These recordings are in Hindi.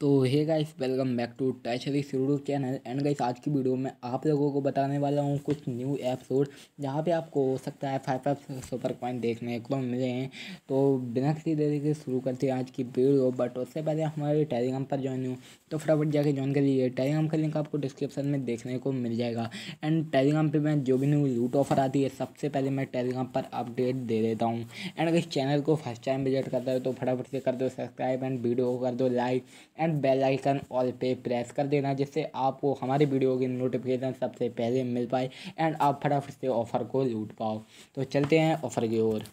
तो hey guys welcome back to टैचरी यूट्यूब चैनल एंड गाइस आज की वीडियो में आप लोगों को बताने वाला हूँ कुछ न्यू एपिसोड जहाँ पे आपको हो सकता है फाइव फाइव सुपर पॉइंट देखने को मिले हैं तो बिना किसी देरी के शुरू करते हैं आज की वीडियो बट उससे पहले हमारे टेलीग्राम पर ज्वाइन हूँ तो फटाफट जाके ज्वाइन कर लीजिए टेलीग्राम का लिंक आपको डिस्क्रिप्शन में देखने को मिल जाएगा एंड टेलीग्राम पर मैं जो भी न्यू लूट ऑफर आती है सबसे पहले मैं टेलीग्राम पर अपडेट दे देता हूँ एंड अगर चैनल को फर्स्ट टाइम विजिट करता है तो फटाफट से कर दो सब्सक्राइब एंड वीडियो कर दो like and and bell icon all पे प्रेस कर देना जिससे आपको हमारी वीडियो की नोटिफिकेशन सबसे पहले मिल पाए एंड आप फटाफट से ऑफ़र को लूट पाओ तो चलते हैं ऑफ़र की ओर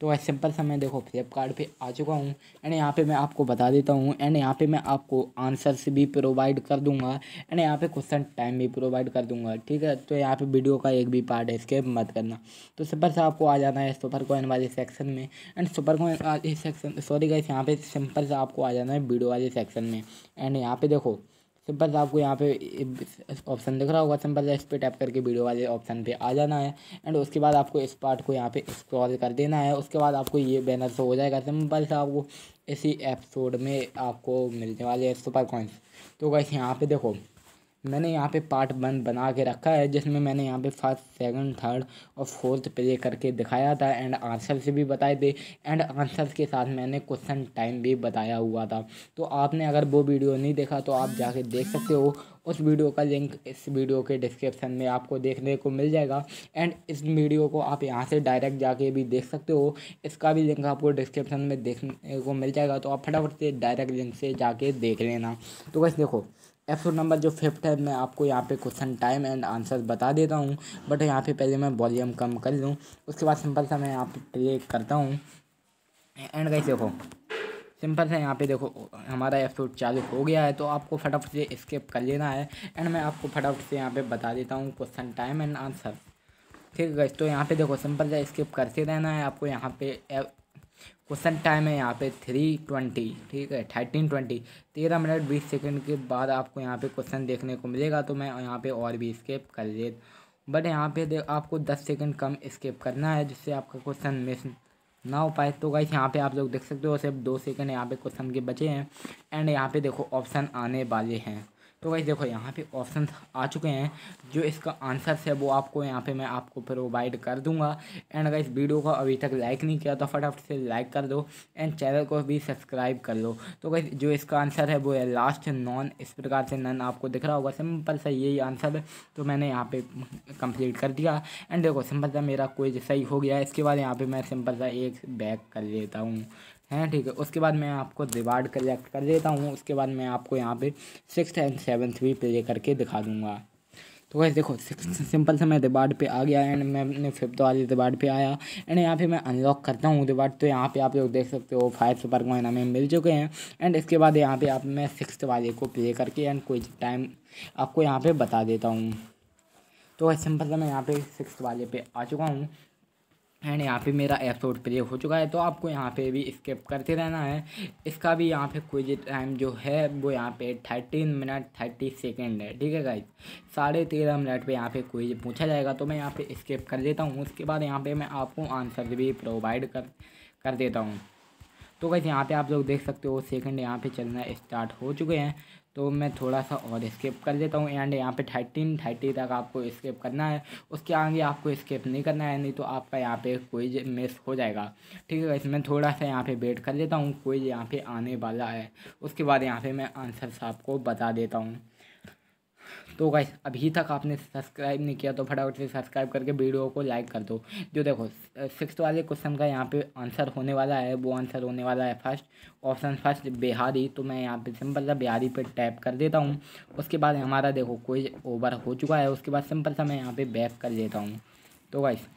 तो वह सिंपल सा मैं देखो फ्लिपकार्ट पे आ चुका हूँ एंड यहाँ पे मैं आपको बता देता हूँ एंड यहाँ पे मैं आपको आंसर्स भी प्रोवाइड कर दूँगा एंड यहाँ पे क्वेश्चन टाइम भी प्रोवाइड कर दूँगा ठीक है तो यहाँ पे वीडियो का एक भी पार्ट है इसके मत करना तो सिंपल सा आपको आ जाना है सुपर कोइन वाले सेक्शन में एंड सुपर कोइन वाले सेक्शन सॉरी गाइस यहाँ पे सिंपल सा आपको आ जाना है वीडियो वाले सेक्शन में एंड यहाँ पे देखो सिंपल से आपको यहाँ पे ऑप्शन दिख रहा होगा सिंपल से इस पर टैप करके वीडियो वाले ऑप्शन पे आ जाना है एंड उसके बाद आपको इस पार्ट को यहाँ पे स्क्रॉल कर देना है उसके बाद आपको ये बैनर शो हो जाएगा सिंपल से आपको इसी एपिसोड में आपको मिलने वाले हैं सुपर कॉइंस तो वैसे यहाँ पे देखो मैंने यहाँ पे पार्ट वन बना के रखा है जिसमें मैंने यहाँ पे फर्स्ट सेकंड थर्ड और फोर्थ प्ले करके दिखाया था एंड आंसर से भी बताए थे एंड आंसर्स के साथ मैंने क्वेश्चन टाइम भी बताया हुआ था तो आपने अगर वो वीडियो नहीं देखा तो आप जाके देख सकते हो उस वीडियो का लिंक इस वीडियो के डिस्क्रिप्शन में आपको देखने को मिल जाएगा एंड इस वीडियो को आप यहाँ से डायरेक्ट जाके भी देख सकते हो इसका भी लिंक आपको डिस्क्रिप्शन में देखने को मिल जाएगा तो आप फटाफट से डायरेक्ट लिंक से जाके देख लेना तो बस देखो एपिसोड नंबर जो फिफ्थ है मैं आपको यहाँ पे क्वेश्चन टाइम एंड आंसर बता देता हूँ बट यहाँ पे पहले मैं वॉल्यूम कम कर लूँ उसके बाद सिंपल सा मैं यहाँ पे प्ले करता हूँ एंड कैसे देखो सिंपल सा यहाँ पे देखो हमारा एपिसोड चालू हो गया है तो आपको फटाफट से स्किप कर लेना है एंड मैं आपको फटाफट से यहाँ पर बता देता हूँ क्वेश्चन टाइम एंड आंसर ठीक है तो यहाँ पे देखो सिंपल सा स्किप करते रहना है आपको यहाँ पे क्वेश्चन टाइम है यहाँ पे थ्री ट्वेंटी ठीक है थर्टीन ट्वेंटी तेरह मिनट बीस सेकंड के बाद आपको यहाँ पे क्वेश्चन देखने को मिलेगा तो मैं यहाँ पे और भी स्केप कर दे बट यहाँ पे आपको दस सेकंड कम स्केप करना है जिससे आपका क्वेश्चन मिस ना हो पाए तो गाइस यहाँ पे आप लोग देख सकते हो सिर्फ दो सेकंड यहाँ पे क्वेश्चन के बचे हैं एंड यहाँ पे देखो ऑप्शन आने वाले हैं तो भाई देखो यहाँ पे ऑप्शन आ चुके हैं जो इसका आंसर है वो आपको यहाँ पे मैं आपको प्रोवाइड कर दूंगा एंड अगर इस वीडियो को अभी तक लाइक नहीं किया तो फटाफट से लाइक कर दो एंड चैनल को भी सब्सक्राइब कर लो तो भाई जो इसका आंसर है वो है लास्ट नॉन इस प्रकार से नन आपको दिख रहा होगा सिंपल सा यही आंसर है तो मैंने यहाँ पर कंप्लीट कर दिया एंड देखो सिंपल सा मेरा कोई सही हो गया इसके बाद यहाँ पर मैं सिंपल सा एक बैक कर लेता हूँ है ठीक है उसके बाद मैं आपको दिवार्ड कलेक्ट कर देता हूँ उसके बाद मैं आपको यहाँ पे सिक्स एंड सेवन्थ भी प्ले करके दिखा दूँगा तो वैसे देखो सिंपल से मैं दिबार्ड पे आ गया एंड मैं अपने फिफ्थ वाले दिबार्ड पे आया एंड यहाँ पे मैं अनलॉक करता हूँ दिबार्ड तो यहाँ पे आप लोग देख सकते हो फाइव सुपर कॉइन हमें मिल चुके हैं एंड इसके बाद यहाँ पे आप मैं सिक्स वाले को प्ले करके एंड कोई टाइम आपको यहाँ पर बता देता हूँ तो वैसे सिंपल से मैं यहाँ पे सिक्स वाले पे आ चुका हूँ एंड यहाँ पे मेरा एपिसोड प्ले हो चुका है तो आपको यहाँ पे भी स्किप करते रहना है इसका भी यहाँ पे क्विज टाइम जो है वो यहाँ पे थर्टीन मिनट थर्टी सेकेंड है ठीक है गाइज साढ़े तेरह मिनट पे यहाँ पे क्विज पूछा जाएगा तो मैं यहाँ पे स्किप कर देता हूँ उसके बाद यहाँ पे मैं आपको आंसर भी प्रोवाइड कर कर देता हूँ तो कैसे यहाँ पे आप लोग देख सकते हो सेकंड यहाँ पे चलना स्टार्ट हो चुके हैं तो मैं थोड़ा सा और स्केप कर देता हूँ एंड यहाँ पे थर्टीन थर्टी तक आपको स्केप करना है उसके आगे आपको स्केप नहीं करना है नहीं तो आपका यहाँ पे कोई मिस हो जाएगा ठीक है इसमें थोड़ा सा यहाँ पे वेट कर लेता हूँ कोई यहाँ पे आने वाला है उसके बाद यहाँ पे मैं आंसर्स आपको बता देता हूँ तो गाइस अभी तक आपने सब्सक्राइब नहीं किया तो फटाफट से सब्सक्राइब करके वीडियो को लाइक कर दो जो देखो सिक्स वाले क्वेश्चन का यहाँ पे आंसर होने वाला है वो आंसर होने वाला है फर्स्ट ऑप्शन फर्स्ट बिहारी तो मैं यहाँ पे सिंपल सा बिहारी पे टैप कर देता हूँ उसके बाद हमारा देखो कोई ओवर हो चुका है उसके बाद सिंपल सा मैं यहाँ पर बैक कर लेता हूँ तो गाइस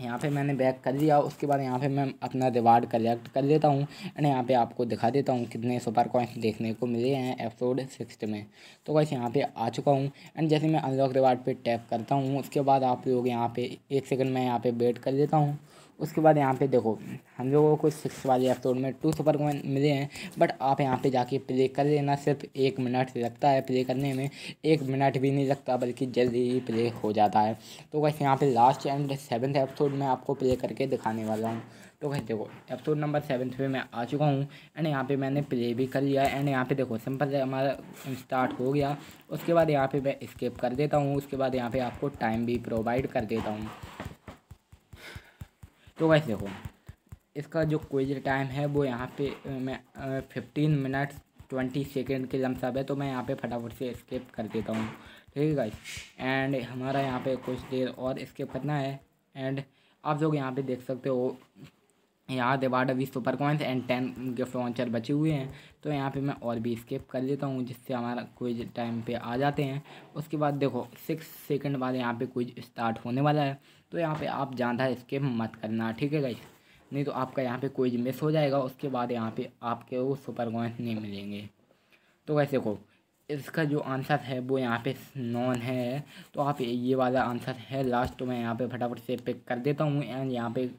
यहाँ पे मैंने बैक कर लिया उसके बाद यहाँ पे मैं अपना रिवार्ड कलेक्ट कर लेता हूँ एंड यहाँ पे आपको दिखा देता हूँ कितने सुपर कॉइंस देखने को मिले हैं एपिसोड सिक्स में तो बस यहाँ पे आ चुका हूँ एंड जैसे मैं अनलॉक रिवार्ड पे टैप करता हूँ उसके बाद आप लोग यहाँ पे एक सेकंड मैं यहाँ पे वेट कर लेता हूँ उसके बाद यहाँ पे देखो हम लोगों को सिक्स वाले एपिसोड में टू सुपर कॉइन मिले हैं बट आप यहाँ पे जाके प्ले कर लेना सिर्फ एक मिनट लगता है प्ले करने में एक मिनट भी नहीं लगता बल्कि जल्दी ही प्ले हो जाता है तो वैसे यहाँ पे लास्ट एंड सेवन्थ एपिसोड में आपको प्ले करके दिखाने वाला हूँ तो वैसे देखो एपिसोड नंबर सेवन पे मैं आ चुका हूँ एंड यहाँ पे मैंने प्ले भी कर लिया एंड यहाँ पे देखो सिंपल हमारा स्टार्ट हो गया उसके बाद यहाँ पे मैं स्केप कर देता हूँ उसके बाद यहाँ पे आपको टाइम भी प्रोवाइड कर देता हूँ तो वैसे देखो इसका जो क्विज टाइम है वो यहाँ पे मैं फिफ्टीन मिनट ट्वेंटी सेकेंड के लमसब है तो मैं यहाँ पे फटाफट से स्किप कर देता हूँ ठीक है गाइस एंड हमारा यहाँ पे कुछ देर और स्किप करना है एंड आप लोग यहाँ पे देख सकते हो यहाँ दिवाड़ अभी super coins and ten gift voucher बचे हुए हैं तो यहाँ पे मैं और भी स्किप कर लेता हूँ जिससे हमारा क्विज टाइम पे आ जाते हैं उसके बाद देखो सिक्स सेकंड बाद यहाँ पे क्विज स्टार्ट होने वाला है तो यहाँ पे आप ज़्यादा इसके मत करना ठीक है गई नहीं तो आपका यहाँ पे कोई मिस हो जाएगा उसके बाद यहाँ पे आपके वो सुपर कॉइन्स नहीं मिलेंगे तो वैसे को इसका जो आंसर है वो यहाँ पे नॉन है तो आप ये वाला आंसर है लास्ट तो मैं यहाँ पे फटाफट से पिक कर देता हूँ एंड यहाँ पे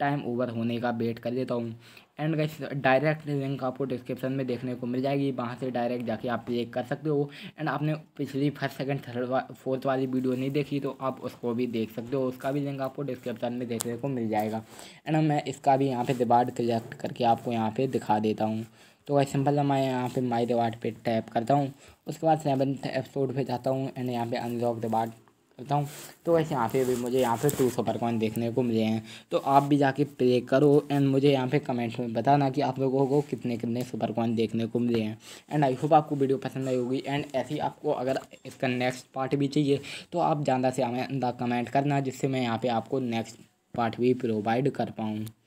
टाइम ओवर होने का वेट कर देता हूँ एंड गाइस डायरेक्ट लिंक आपको डिस्क्रिप्शन में देखने को मिल जाएगी वहाँ से डायरेक्ट जाके आप क्लिक कर सकते हो एंड आपने पिछली फर्स्ट सेकंड थर्ड वा, फोर्थ वाली वीडियो नहीं देखी तो आप उसको भी देख सकते हो उसका भी लिंक आपको डिस्क्रिप्शन में देखने को मिल जाएगा एंड मैं इसका भी यहाँ पर रिवार्ड कलेक्ट करके आपको यहाँ पर दिखा देता हूँ तो वैसे सिंपल मैं यहाँ पर माई रिवार्ड पर टैप करता हूँ उसके बाद सेवन एपिसोड पर जाता हूँ एंड यहाँ पर अनलॉक रिवार्ड करता हूँ तो वैसे यहाँ पे भी मुझे यहाँ पे टू सुपर कॉइन देखने को मिले हैं तो आप भी जाके प्ले करो एंड मुझे यहाँ पे कमेंट्स में बताना कि आप लोगों को कितने कितने सुपर कॉइन देखने को मिले हैं एंड आई होप आपको वीडियो पसंद आई होगी एंड ऐसे ही आपको अगर इसका नेक्स्ट पार्ट भी चाहिए तो आप ज़्यादा से ज़्यादा कमेंट करना जिससे मैं यहाँ पर आपको नेक्स्ट पार्ट भी प्रोवाइड कर पाऊँ